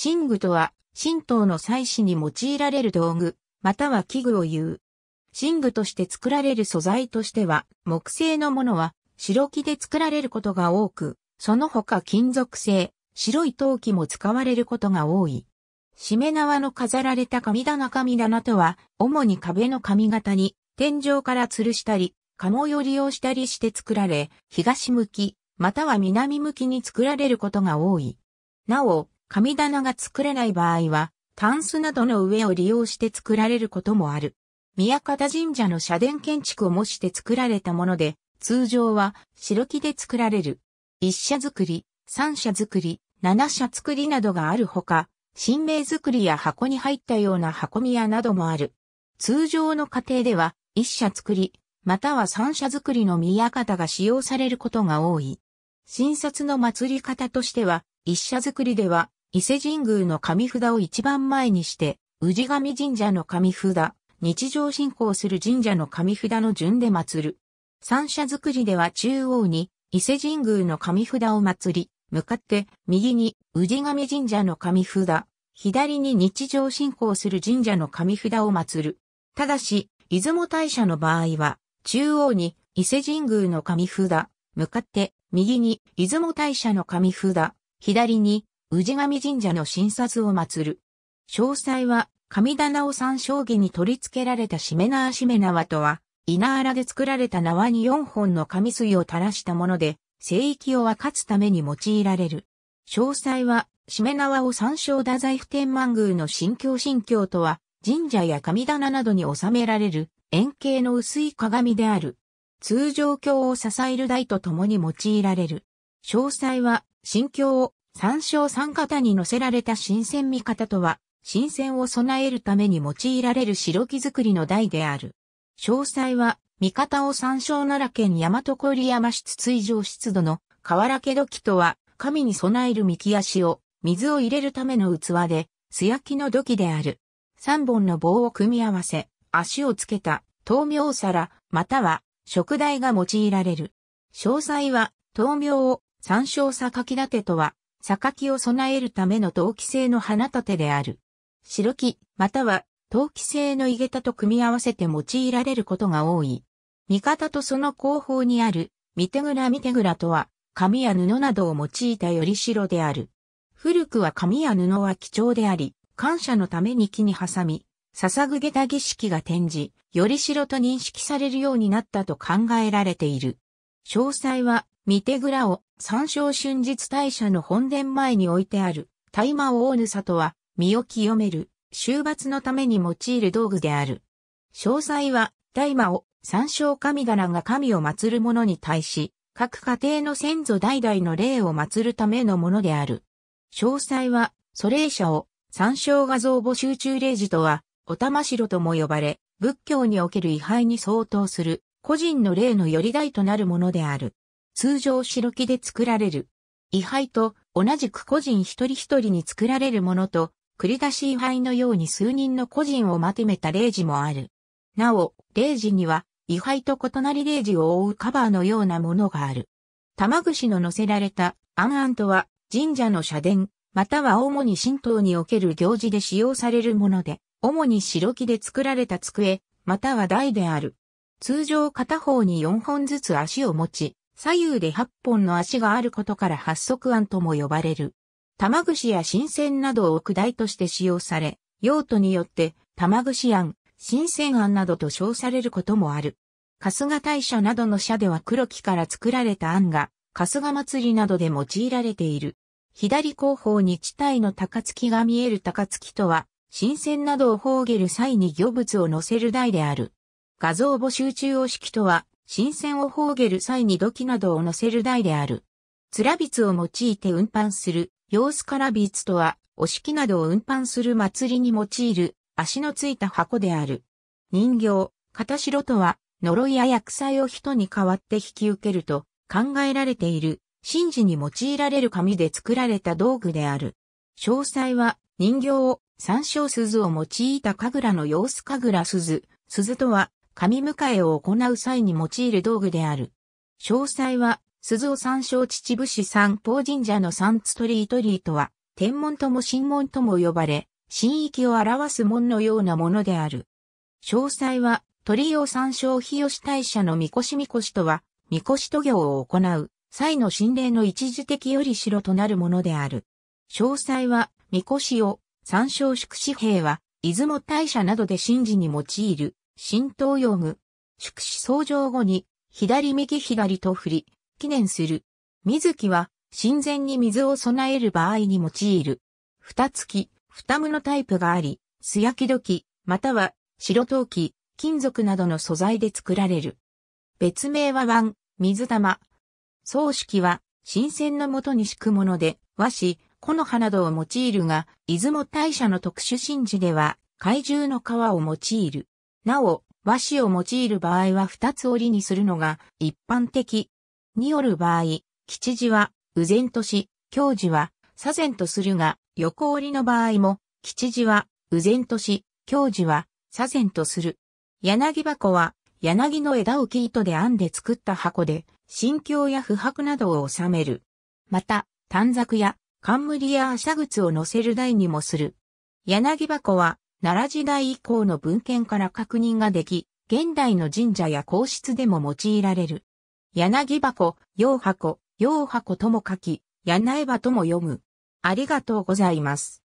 神具とは、神道の祭祀に用いられる道具、または器具を言う。神具として作られる素材としては、木製のものは、白木で作られることが多く、その他金属製、白い陶器も使われることが多い。しめ縄の飾られた神棚神棚とは、主に壁の髪型に、天井から吊るしたり、鴨を利用したりして作られ、東向き、または南向きに作られることが多い。なお、神棚が作れない場合は、タンスなどの上を利用して作られることもある。宮方神社の社殿建築を模して作られたもので、通常は白木で作られる。一社作り、三社作り、七社作りなどがあるほか、神明作りや箱に入ったような箱宮などもある。通常の家庭では、一社作り、または三社作りの宮方が使用されることが多い。新札の祭り方としては、一社作りでは、伊勢神宮の神札を一番前にして、氏神神社の神札、日常信仰する神社の神札の順で祀る。三社造りでは中央に伊勢神宮の神札を祀り、向かって右に氏神神社の神札、左に日常信仰する神社の神札を祀る。ただし、出雲大社の場合は、中央に伊勢神宮の神札、向かって右に出雲大社の神札、左に氏神神社の神札を祀る。詳細は、神棚を三将儀に取り付けられたしめ縄しめ縄とは、稲荒で作られた縄に4本の紙水を垂らしたもので、聖域を分かつために用いられる。詳細は、しめ縄を三将太宰府天満宮の神教神教とは、神社や神棚などに収められる円形の薄い鏡である。通常鏡を支える台と共に用いられる。詳細は、神教を三章三型に乗せられた新鮮味方とは、新鮮を備えるために用いられる白木作りの台である。詳細は、味方を三章奈良県大和郡山室水上湿度の河原家土器とは、神に備える幹足を、水を入れるための器で、素焼きの土器である。三本の棒を組み合わせ、足をつけた、豆苗皿、または、食台が用いられる。詳細は、豆苗を、三章き立てとは、榊を備えるための陶器製の花立てである。白木、または陶器製の井桁と組み合わせて用いられることが多い。味方とその後方にある、見手蔵見ぐらとは、紙や布などを用いたより白である。古くは紙や布は貴重であり、感謝のために木に挟み、捧ぐた。儀式が転じ、より白と認識されるようになったと考えられている。詳細は見て蔵を三照春日大社の本殿前に置いてある、大魔王大草とは、身を清める、終罰のために用いる道具である。詳細は、大魔王、三照神棚が神を祀る者に対し、各家庭の先祖代々の霊を祀るためのものである。詳細は、祖霊者を三照画像募集中霊児とは、お玉城とも呼ばれ、仏教における位牌に相当する、個人の霊の寄り台となるものである。通常白木で作られる。位牌と同じく個人一人一人に作られるものと、繰り出し位牌のように数人の個人をまとめた例示もある。なお、例示には、位牌と異なり例示を覆うカバーのようなものがある。玉串の乗せられたアンとは、神社の社殿、または主に神道における行事で使用されるもので、主に白木で作られた机、または台である。通常片方に4本ずつ足を持ち、左右で8本の足があることから八足案とも呼ばれる。玉串や新鮮などをく台として使用され、用途によって玉串案、新鮮案などと称されることもある。春日大社などの社では黒木から作られた案が、春日祭りなどで用いられている。左後方に地帯の高月が見える高月とは、新鮮などを放げる際に魚物を乗せる台である。画像募集中様式とは、新鮮を放げる際に土器などを乗せる台である。つらびつを用いて運搬する、様子からびつとは、お式などを運搬する祭りに用いる、足のついた箱である。人形、片白とは、呪いや薬剤を人に代わって引き受けると考えられている、神事に用いられる紙で作られた道具である。詳細は、人形を、三章鈴を用いた神楽の様子神楽鈴、鈴とは、神迎えを行う際に用いる道具である。詳細は、鈴尾参照秩父市三宝神社の三ストリートリートは、天門とも神門とも呼ばれ、神域を表す門のようなものである。詳細は、鳥を参照日吉大社の神輿神輿とは、神輿渡行を行う、際の神霊の一時的より城となるものである。詳細は、神輿を、参照宿士兵は、出雲大社などで神事に用いる、新東用具。宿死創上後に、左右左と振り、記念する。水木は、神前に水を備える場合に用いる。二月、二蓋無のタイプがあり、素焼き土器、または白陶器、金属などの素材で作られる。別名は湾、水玉。葬式は、新鮮のもとに敷くもので、和紙、木の葉などを用いるが、出雲大社の特殊神事では、怪獣の皮を用いる。なお、和紙を用いる場合は二つ折りにするのが一般的。による場合、吉字は、右前とし、教字は、左前とするが、横折りの場合も、吉字は、右前とし、教字は、左前とする。柳箱は、柳の枝を木糸で編んで作った箱で、心境や不白などを収める。また、短冊や、冠や足靴を乗せる台にもする。柳箱は、奈良時代以降の文献から確認ができ、現代の神社や皇室でも用いられる。柳箱、洋箱、洋箱とも書き、柳葉とも読む。ありがとうございます。